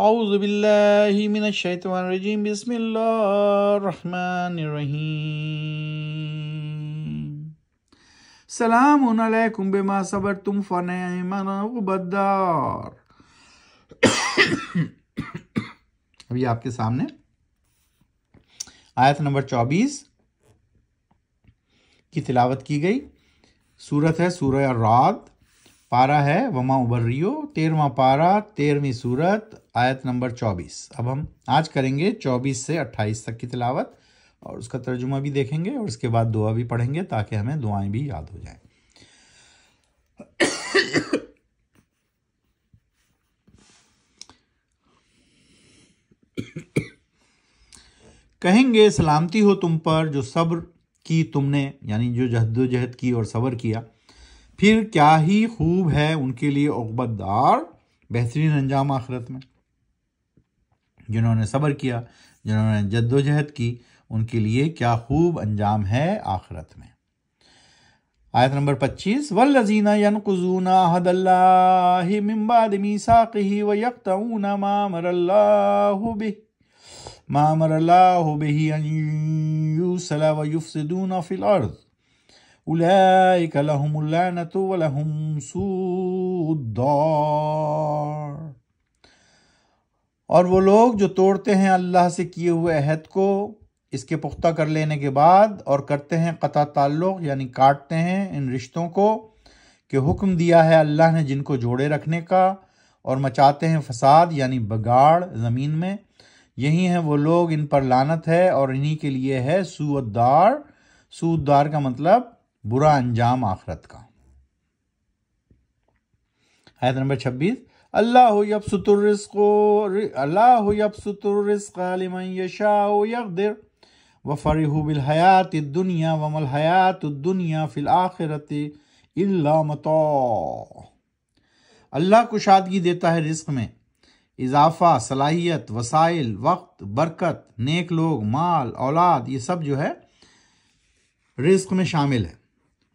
आउज़बिल्लिमिनशैतवानरजीम बिस्मिल्लाहिर्रहमानिर्रहीम सलाम अलैकुम बिमा सबर तुम फन बद्दार अभी आपके सामने आयत नंबर चौबीस की तिलावत की गई सूरत है सूर्य रात पारा है वमा उबर रियो तेरवा पारा तेरहवीं सूरत आयत नंबर चौबीस अब हम आज करेंगे चौबीस से अट्ठाईस तक की तिलावत और उसका तर्जुमा भी देखेंगे और उसके बाद दुआ भी पढ़ेंगे ताकि हमें दुआएं भी याद हो जाए कहेंगे सलामती हो तुम पर जो सब्र की तुमने यानी जो जद्दोजहद की और सब्र किया फिर क्या ही खूब है उनके लिए उकबतदार बेहतरीन अंजाम आखरत में जिन्होंने सब्र किया जिन्होंने जद्दोजहद की उनके लिए क्या खूब अंजाम है आखरत में आयत नंबर पच्चीस वल्लजीना यनकुजूना हदल्लाहि व यक्तऊना मा अमरल्लाहु बिह मा अमरल्लाहु बिहि अन और वो लोग जो तोड़ते हैं अल्लाह से किए हुए अहद को इसके पुख्ता कर लेने के बाद और करते हैं कता ताल्लुक यानी काटते हैं इन रिश्तों को कि हुक्म दिया है अल्लाह ने जिनको जोड़े रखने का और मचाते हैं फसाद यानी बगाड़ ज़मीन में यही हैं वो लोग इन पर लानत है और इन्हीं के लिए है सूदार सूदार का मतलब बुरा अंजाम आखरत का आयत नंबर छब्बीस अल्लाह यबसतुर्रिस्को अल्लाह यबसतुर्रिस्क लिमन यशाओ यकदिर व फरिहु बिल हयात दुनिया वमल हयात दुनिया फिल आखिरत इल्ला मतो अल्लाह कुशादगी देता है रिस्क में इजाफा सलाहियत वसाइल वक्त बरकत नेक लोग माल औलाद ये सब जो है रिस्क में शामिल है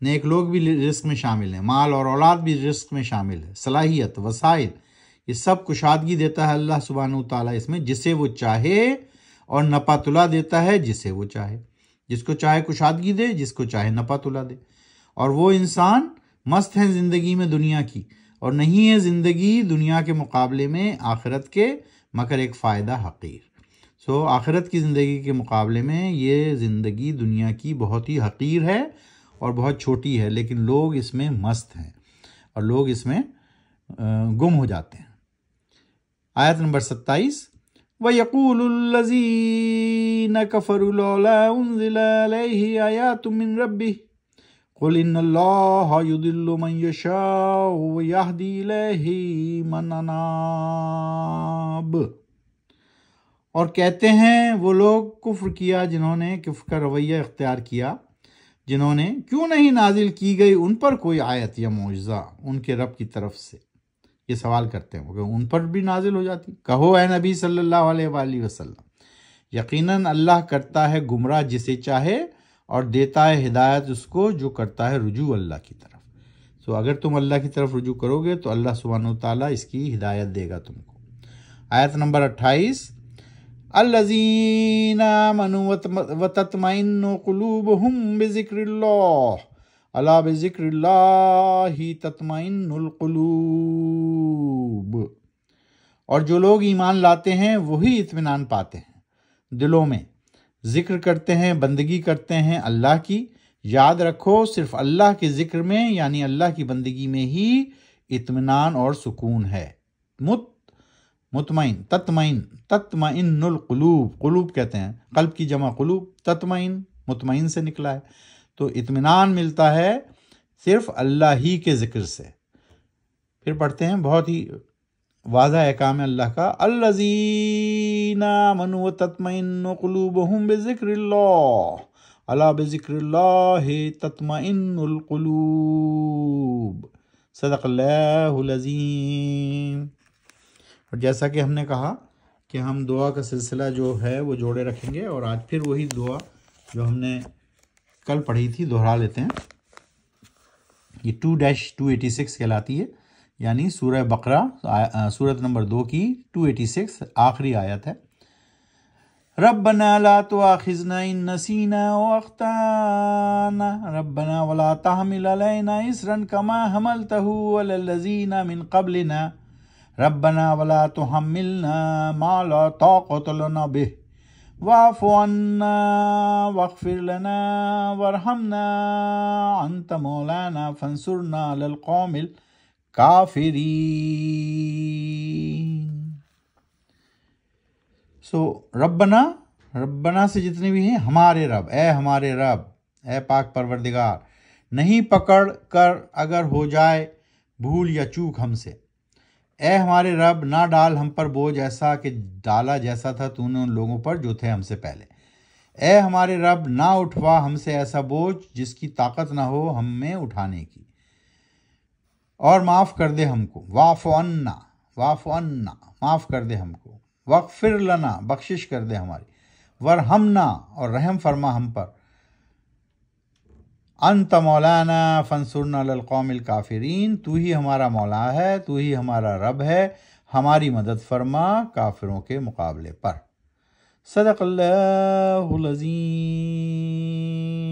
नेक लोग भी रिस्क में शामिल हैं माल और औलाद भी रिस्क में शामिल है सलाहियत वसाइल ये सब कुशादगी देता है अल्लाह सुबहान तला इसमें जिसे वो चाहे और नपातुला देता है जिसे वो चाहे जिसको चाहे कुशादगी दे जिसको चाहे नपातुला दे और वो इंसान मस्त हैं ज़िंदगी में दुनिया की और नहीं है ज़िंदगी दुनिया के मुकाबले में आखिरत के मगर एक फ़ायदा हकीर सो आखिरत की ज़िंदगी के मुकाबले में ये ज़िंदगी दुनिया की बहुत ही हकीर है और बहुत छोटी है लेकिन लोग इसमें मस्त हैं और लोग इसमें गुम हो जाते हैं आयत नंबर सत्ताईस व यकूलजी कफरुला तुम रबी قل إن الله يضل من يشاء ويهدي من और कहते हैं वो लोग कुफ्र किया जिन्होंने किफ का रवैया इख्तियार किया जिन्होंने क्यों नहीं नाजिल की गई उन पर कोई आयत या मुआजा उनके रब की तरफ से ये सवाल करते हैं उन पर भी नाजिल हो जाती कहो ए नबी सल्लल्लाहु अलैहि वसल्लम यकीनन अल्लाह करता है गुमराह जिसे चाहे और देता है हिदायत उसको जो करता है रुजू अल्लाह की तरफ तो अगर तुम अल्लाह की तरफ रुजू करोगे तो अल्लाह सुबहान ताली इसकी हिदायत देगा तुमको आयत नंबर अट्ठाईस अल्लजीनामनुवतमाइन हम बिक्रिल्ला अला बिक्रिल्ला ही तत्माइनकलूब और जो लोग ईमान लाते हैं वही इतमान पाते हैं दिलों में ज़िक्र करते हैं बंदगी करते हैं अल्लाह की याद रखो सिर्फ अल्लाह के ज़िक्र में यानी अल्लाह की बंदगी में ही इतमान और सुकून है मुत मुतमिन तत्मिन तत्मिनकलूब कलूब कहते हैं कल्ब की जमा कलूब तत्मिन मुतमिन से निकला है तो इतमान मिलता है सिर्फ अल्लाह ही के ज़िक्र से फिर पढ़ते हैं बहुत ही है काम अल्लाह का अल्लाजीना मनु तत्मिन कलूब हम बेज़िक्र अला बेज़िक्र तत्मिनकलूब सदक़ल्लाजीम और जैसा कि हमने कहा कि हम दुआ का सिलसिला जो है वो जोड़े रखेंगे और आज फिर वही दुआ जो हमने कल पढ़ी थी दोहरा लेते हैं ये two dash two eighty six कहलाती है यानी सूरह बकरा सूरत नंबर दो की टू एटी सिक्स आखिरी आयत है बना ला तो आखिजना इन नसीना वख्ताना बना वला तहमिल इस रन कमा हमल तहू अलजीना मिन कबलना रब्बना वला तो हम मिलना माला तोलना बे वाफुअन्ना वक्फिर लना वरहमना अंत मौलाना फंसुरना लल कौमिल काफिरी सो रब्बना रब्बना से जितने भी हैं हमारे रब ए हमारे रब ए पाक परवरदिगार नहीं पकड़ कर अगर हो जाए भूल या चूक हमसे ए हमारे रब ना डाल हम पर बोझ ऐसा कि डाला जैसा था तूने उन लोगों पर जो थे हमसे पहले ए हमारे रब ना उठवा हमसे ऐसा बोझ जिसकी ताकत ना हो हमें उठाने की और माफ़ कर दे हमको वाफ़ अन्ना वाफ़ अन्ना माफ़ कर दे हमको फिर लना बख्शिश कर दे हमारी वर हम ना और रहम फरमा हम पर अंत मौलाना फ़नसुरनकौमिल काफरीन तू ही हमारा मौला है तू ही हमारा रब है हमारी मदद फरमा काफिरों के मुकाबले पर सदक़ल्लाज़ीम